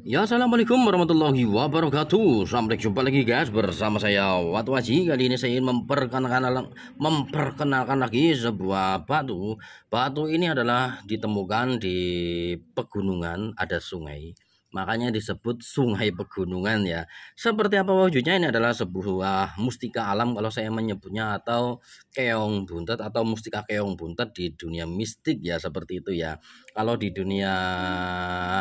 Ya assalamualaikum warahmatullahi wabarakatuh Sampai jumpa lagi guys bersama saya Watwaji Kali ini saya ingin memperkenalkan, memperkenalkan lagi sebuah batu Batu ini adalah ditemukan di pegunungan ada sungai Makanya disebut sungai pegunungan ya. Seperti apa wujudnya ini adalah sebuah mustika alam kalau saya menyebutnya atau keong buntet atau mustika keong buntet di dunia mistik ya seperti itu ya. Kalau di dunia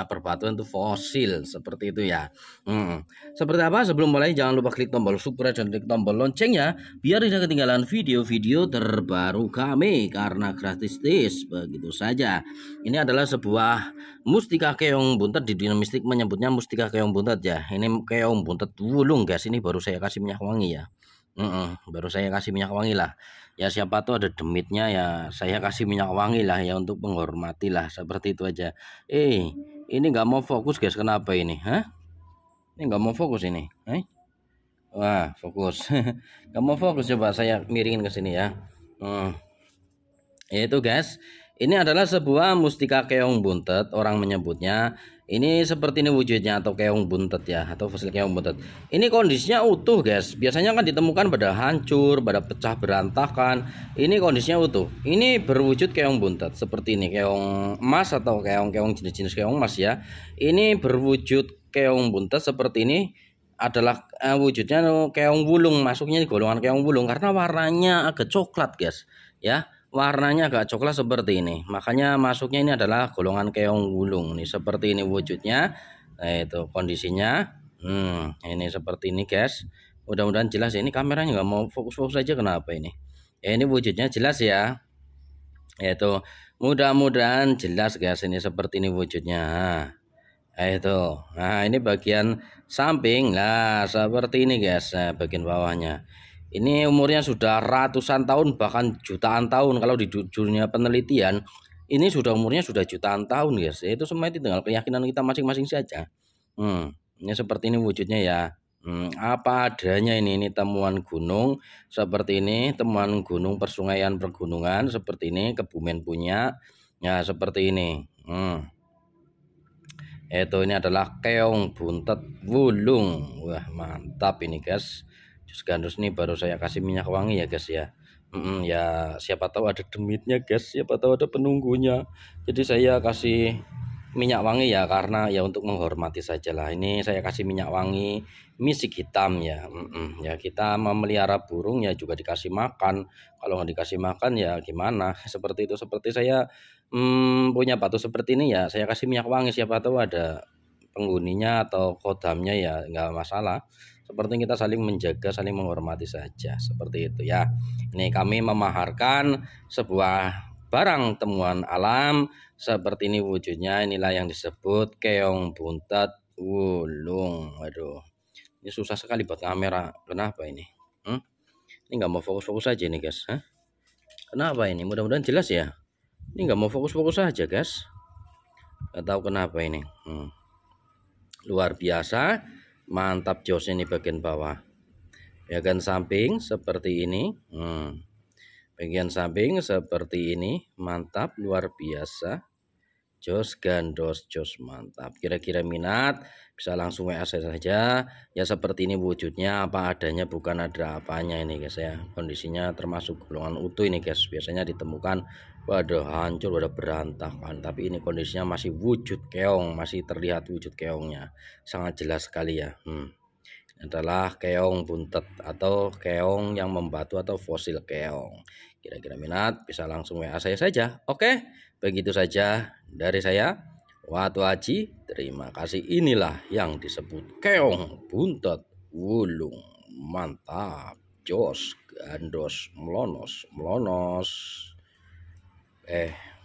perbatuan itu fosil seperti itu ya. Hmm. Seperti apa? Sebelum mulai jangan lupa klik tombol subscribe dan klik tombol loncengnya biar tidak ketinggalan video-video terbaru kami karena gratis tis begitu saja. Ini adalah sebuah Mustika keong buntet di dinamistik menyebutnya mustika keong buntet ya. Ini keong buntet wulung guys. Ini baru saya kasih minyak wangi ya. Mm -mm, baru saya kasih minyak wangi lah. Ya siapa tuh ada demitnya ya saya kasih minyak wangi lah ya untuk menghormati lah seperti itu aja. Eh ini gak mau fokus guys kenapa ini? Hah? Ini gak mau fokus ini. Eh? Wah fokus. Gak mau fokus coba saya miringin ke sini ya. Mm. Itu guys ini adalah sebuah mustika keong buntet, orang menyebutnya. Ini seperti ini wujudnya atau keong buntet ya, atau fosil keong buntet. Ini kondisinya utuh, guys. Biasanya kan ditemukan pada hancur, pada pecah berantakan. Ini kondisinya utuh. Ini berwujud keong buntet seperti ini, keong emas atau keong-keong jenis-jenis keong emas ya. Ini berwujud keong buntet seperti ini adalah eh, wujudnya keong bulung, masuknya di golongan keong bulung karena warnanya agak coklat, guys. Ya warnanya agak coklat seperti ini makanya masuknya ini adalah golongan keong gulung nih seperti ini wujudnya nah itu kondisinya hmm, ini seperti ini guys mudah-mudahan jelas ini kameranya nggak mau fokus-fokus aja kenapa ini ya ini wujudnya jelas ya yaitu mudah-mudahan jelas guys ini seperti ini wujudnya nah, itu nah ini bagian samping lah seperti ini guys nah, bagian bawahnya ini umurnya sudah ratusan tahun bahkan jutaan tahun kalau di dunia penelitian ini sudah umurnya sudah jutaan tahun guys. Itu semua itu tinggal keyakinan kita masing-masing saja. Hmm, ini seperti ini wujudnya ya. Hmm, apa adanya ini ini temuan gunung seperti ini temuan gunung persungaian pergunungan seperti ini kebumen punya ya seperti ini hmm. itu ini adalah keong buntet wulung wah mantap ini guys jus gandus nih baru saya kasih minyak wangi ya guys ya mm, ya siapa tahu ada demitnya guys siapa tahu ada penunggunya jadi saya kasih minyak wangi ya karena ya untuk menghormati sajalah ini saya kasih minyak wangi misi hitam ya mm -mm. ya kita memelihara burung ya juga dikasih makan kalau nggak dikasih makan ya gimana seperti itu seperti saya mm, punya batu seperti ini ya saya kasih minyak wangi siapa tahu ada penghuninya atau kodamnya ya nggak masalah seperti kita saling menjaga saling menghormati saja seperti itu ya ini kami memaharkan sebuah barang temuan alam seperti ini wujudnya inilah yang disebut keong buntet wulung aduh ini susah sekali buat kamera kenapa ini hmm? ini nggak mau fokus-fokus aja nih guys Hah? kenapa ini mudah-mudahan jelas ya ini nggak mau fokus-fokus aja guys nggak tahu kenapa ini hmm luar biasa mantap jos ini bagian bawah bagian ya samping seperti ini hmm. bagian samping seperti ini mantap luar biasa Jos Gandos, Jos mantap. Kira-kira minat bisa langsung WA saya saja. Ya seperti ini wujudnya apa adanya bukan ada apanya ini guys ya. Kondisinya termasuk golongan utuh ini guys. Biasanya ditemukan waduh hancur, waduh berantakan. Tapi ini kondisinya masih wujud keong, masih terlihat wujud keongnya. Sangat jelas sekali ya. Hmm. Adalah keong buntet atau keong yang membatu atau fosil keong. Kira-kira minat bisa langsung WA saya saja. Oke. Okay? Begitu saja dari saya. Watu Aji, terima kasih. Inilah yang disebut keong buntut wulung. Mantap. Jos, gandos, melonos, melonos. Eh,